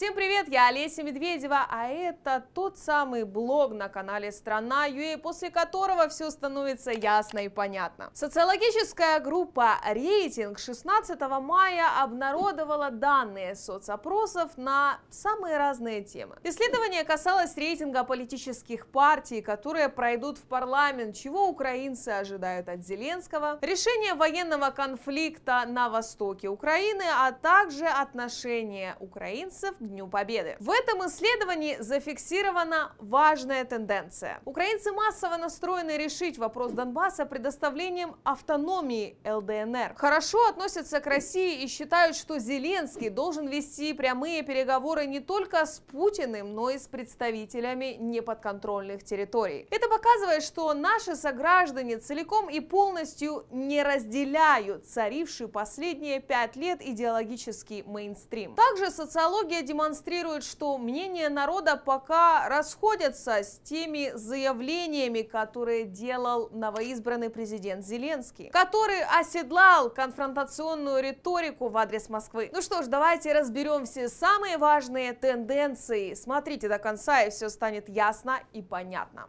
Всем привет, я Олеся Медведева, а это тот самый блог на канале Страна Юэ, после которого все становится ясно и понятно. Социологическая группа «Рейтинг» 16 мая обнародовала данные соцопросов на самые разные темы. Исследование касалось рейтинга политических партий, которые пройдут в парламент, чего украинцы ожидают от Зеленского, решение военного конфликта на востоке Украины, а также отношение украинцев к Дню Победы. В этом исследовании зафиксирована важная тенденция. Украинцы массово настроены решить вопрос Донбасса предоставлением автономии ЛДНР. Хорошо относятся к России и считают, что Зеленский должен вести прямые переговоры не только с Путиным, но и с представителями неподконтрольных территорий. Это показывает, что наши сограждане целиком и полностью не разделяют царивший последние пять лет идеологический мейнстрим. Также социология демонстрирует, демонстрирует, что мнения народа пока расходятся с теми заявлениями, которые делал новоизбранный президент Зеленский, который оседлал конфронтационную риторику в адрес Москвы. Ну что ж, давайте разберем все самые важные тенденции. Смотрите до конца, и все станет ясно и понятно. Понятно.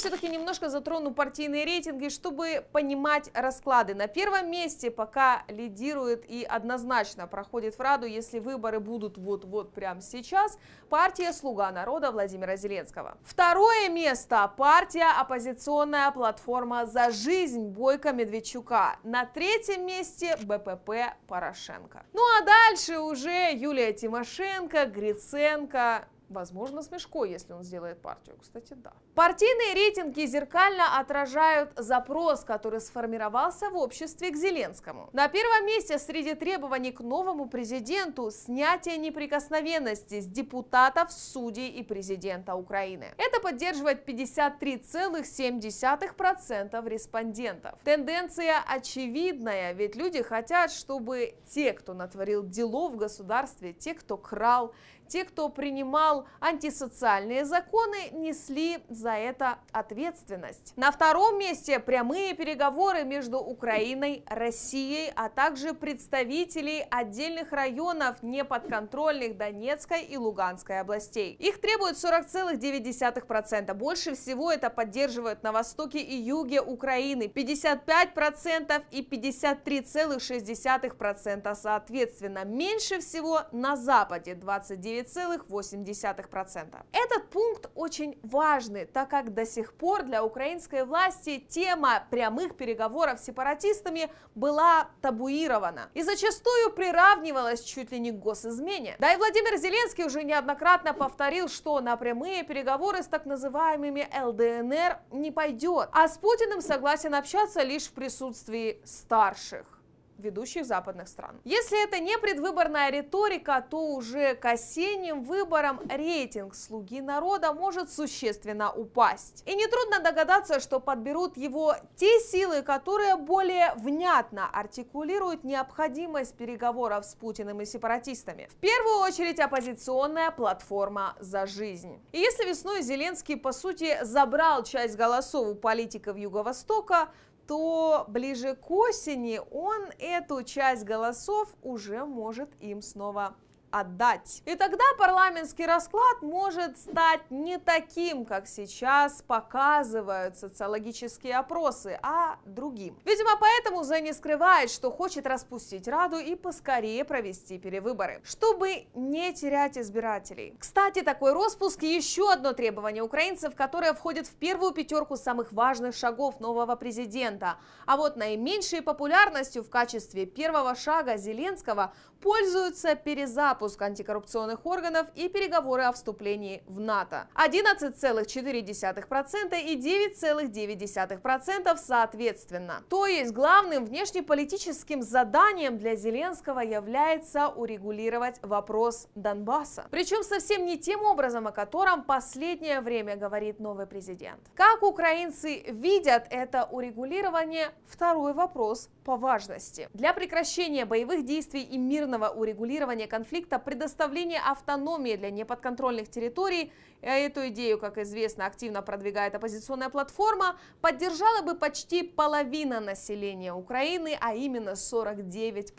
все-таки немножко затрону партийные рейтинги, чтобы понимать расклады. На первом месте пока лидирует и однозначно проходит в Раду, если выборы будут вот-вот прямо сейчас, партия «Слуга народа» Владимира Зеленского. Второе место – партия «Оппозиционная платформа за жизнь» Бойко Медведчука. На третьем месте – БПП Порошенко. Ну а дальше уже Юлия Тимошенко, Гриценко, Возможно, с Мешко, если он сделает партию. Кстати, да. Партийные рейтинги зеркально отражают запрос, который сформировался в обществе к Зеленскому. На первом месте среди требований к новому президенту снятие неприкосновенности с депутатов, судей и президента Украины. Это поддерживает 53,7% респондентов. Тенденция очевидная, ведь люди хотят, чтобы те, кто натворил делов в государстве, те, кто крал, те, кто принимал антисоциальные законы, несли за это ответственность. На втором месте прямые переговоры между Украиной, Россией, а также представителей отдельных районов, неподконтрольных Донецкой и Луганской областей. Их требует 40,9%. Больше всего это поддерживают на востоке и юге Украины 55% и 53,6% соответственно. Меньше всего на западе 29 4,8%. Этот пункт очень важный, так как до сих пор для украинской власти тема прямых переговоров с сепаратистами была табуирована и зачастую приравнивалась чуть ли не к госизмене. Да и Владимир Зеленский уже неоднократно повторил, что на прямые переговоры с так называемыми ЛДНР не пойдет, а с Путиным согласен общаться лишь в присутствии старших ведущих западных стран. Если это не предвыборная риторика, то уже к осенним выборам рейтинг «Слуги народа» может существенно упасть. И нетрудно догадаться, что подберут его те силы, которые более внятно артикулируют необходимость переговоров с Путиным и сепаратистами. В первую очередь оппозиционная платформа «За жизнь». И если весной Зеленский, по сути, забрал часть голосов у политиков Юго-Востока, то ближе к осени он эту часть голосов уже может им снова отдать. И тогда парламентский расклад может стать не таким, как сейчас показывают социологические опросы, а другим. Видимо, поэтому Зе не скрывает, что хочет распустить Раду и поскорее провести перевыборы, чтобы не терять избирателей. Кстати, такой распуск еще одно требование украинцев, которое входит в первую пятерку самых важных шагов нового президента. А вот наименьшей популярностью в качестве первого шага Зеленского пользуются перезапуск запуск антикоррупционных органов и переговоры о вступлении в НАТО. 11,4% и 9,9% соответственно. То есть главным внешнеполитическим заданием для Зеленского является урегулировать вопрос Донбасса. Причем совсем не тем образом, о котором последнее время говорит новый президент. Как украинцы видят это урегулирование, второй вопрос по важности. Для прекращения боевых действий и мирного урегулирования конфликта проекта «Предоставление автономии для неподконтрольных территорий» э, эту идею, как известно, активно продвигает оппозиционная платформа, поддержала бы почти половина населения Украины, а именно 49%.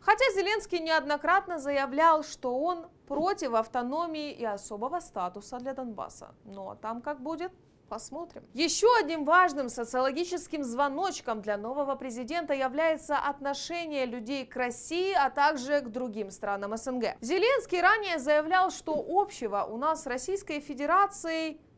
Хотя Зеленский неоднократно заявлял, что он против автономии и особого статуса для Донбасса. Но ну, а там как будет? Посмотрим. Еще одним важным социологическим звоночком для нового президента является отношение людей к России, а также к другим странам СНГ. Зеленский ранее заявлял, что общего у нас с Российской Федерацией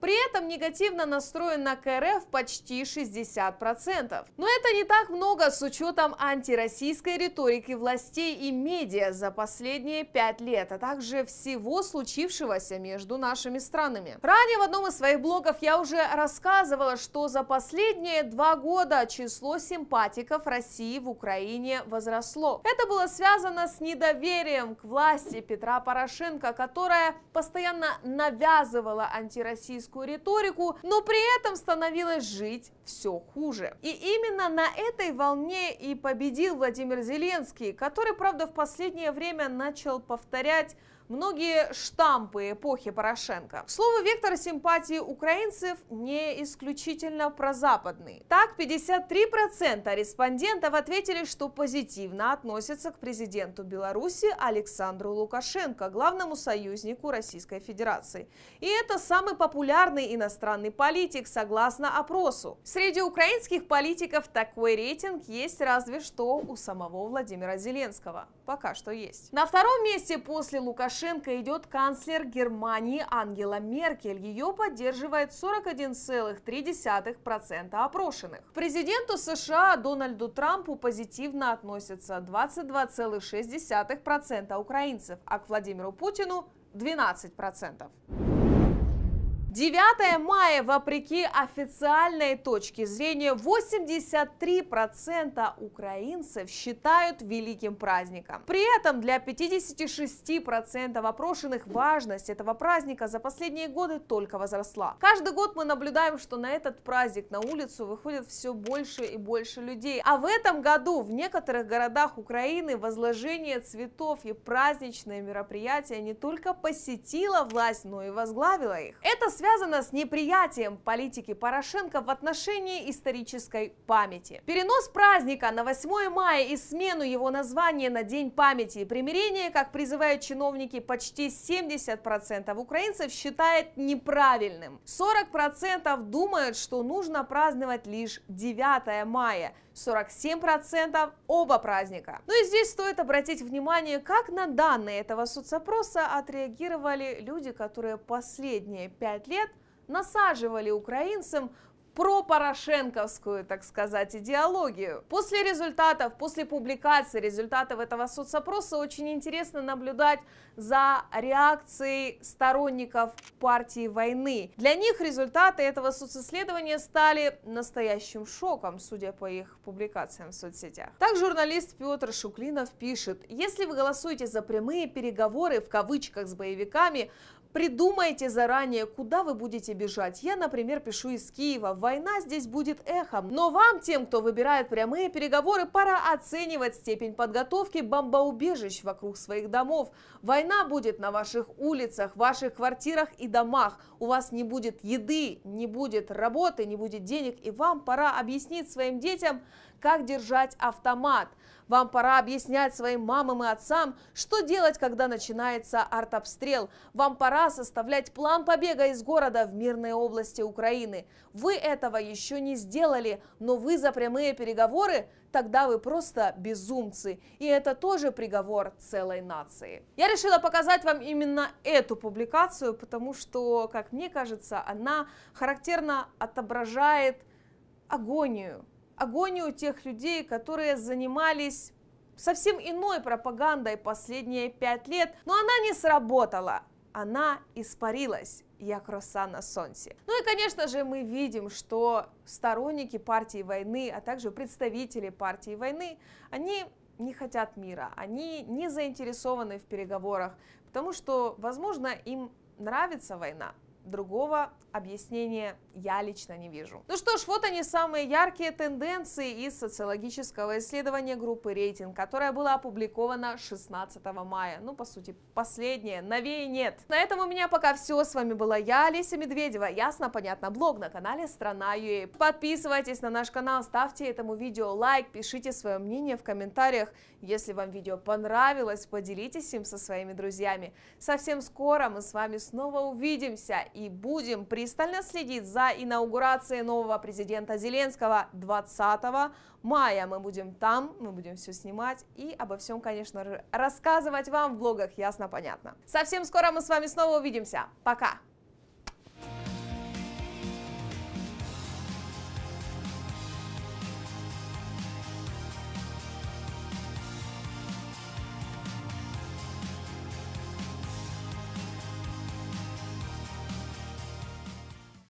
При этом негативно настроен на КРФ почти 60%. Но это не так много с учетом антироссийской риторики властей и медиа за последние пять лет, а также всего случившегося между нашими странами. Ранее в одном из своих блогов я уже рассказывала, что за последние два года число симпатиков России в Украине возросло. Это было связано с недоверием к власти Петра Порошенко, которая постоянно навязывала антироссийскую политическую риторику, но при этом становилось жить все хуже. И именно на этой волне и победил Владимир Зеленский, который, правда, в последнее время начал повторять многие штампы эпохи Порошенко. Слово вектор симпатии украинцев не исключительно прозападный. Так, 53% респондентов ответили, что позитивно относятся к президенту Беларуси Александру Лукашенко, главному союзнику Российской Федерации. И это самый популярный иностранный политик, согласно опросу. Среди украинских политиков такой рейтинг есть разве что у самого Владимира Зеленского. Пока что есть. На втором месте после Лукашенко Порошенко идет канцлер Германии Ангела Меркель. Ее поддерживает 41,3% опрошенных. К президенту США Дональду Трампу позитивно относятся 22,6% украинцев, а к Владимиру Путину 12%. 9 мая, вопреки официальной точке зрения, 83% украинцев считают великим праздником. При этом для 56% опрошенных важность этого праздника за последние годы только возросла. Каждый год мы наблюдаем, что на этот праздник на улицу выходит все больше и больше людей. А в этом году в некоторых городах Украины возложение цветов и праздничные мероприятия не только посетила власть, но и возглавила их. Это связано с неприятием политики Порошенко в отношении исторической памяти. Перенос праздника на 8 мая и смену его названия на День памяти и примирения, как призывают чиновники, почти 70% украинцев считает неправильным. 40% думают, что нужно праздновать лишь 9 мая – 47% оба праздника. Ну и здесь стоит обратить внимание, как на данные этого соцопроса отреагировали люди, которые последние пять лет насаживали украинцам про пропорошенковскую, так сказать, идеологию. После результатов, после публикации результатов этого соцопроса очень интересно наблюдать за реакцией сторонников партии войны. Для них результаты этого социсследования стали настоящим шоком, судя по их публикациям в соцсетях. Так журналист Петр Шуклинов пишет, если вы голосуете за прямые переговоры в кавычках с боевиками, Придумайте заранее, куда вы будете бежать. Я, например, пишу из Киева. Война здесь будет эхом. Но вам, тем, кто выбирает прямые переговоры, пора оценивать степень подготовки бомбоубежищ вокруг своих домов. Война будет на ваших улицах, ваших квартирах и домах. У вас не будет еды, не будет работы, не будет денег. И вам пора объяснить своим детям, как держать автомат. Вам пора объяснять своим мамам и отцам, что делать, когда начинается артобстрел. Вам пора составлять план побега из города в мирные области Украины. Вы этого еще не сделали, но вы за прямые переговоры тогда вы просто безумцы. И это тоже приговор целой нации. Я решила показать вам именно эту публикацию, потому что, как мне кажется, она характерно отображает агонию агонию тех людей, которые занимались совсем иной пропагандой последние пять лет, но она не сработала, она испарилась я роса на солнце. Ну и, конечно же, мы видим, что сторонники партии войны, а также представители партии войны, они не хотят мира, они не заинтересованы в переговорах, потому что, возможно, им нравится война, другого объяснения я лично не вижу. Ну что ж, вот они самые яркие тенденции из социологического исследования группы «Рейтинг», которая была опубликована 16 мая. Ну, по сути, последнее, новее нет. На этом у меня пока все. С вами была я, Олеся Медведева. Ясно, понятно, блог на канале Страна «Страна.ua». Подписывайтесь на наш канал, ставьте этому видео лайк, пишите свое мнение в комментариях. Если вам видео понравилось, поделитесь им со своими друзьями. Совсем скоро мы с вами снова увидимся и будем пристально следить за инаугурацией нового президента Зеленского 20 мая. Мы будем там, мы будем все снимать и обо всем, конечно же, рассказывать вам в блогах, ясно-понятно. Совсем скоро мы с вами снова увидимся. Пока!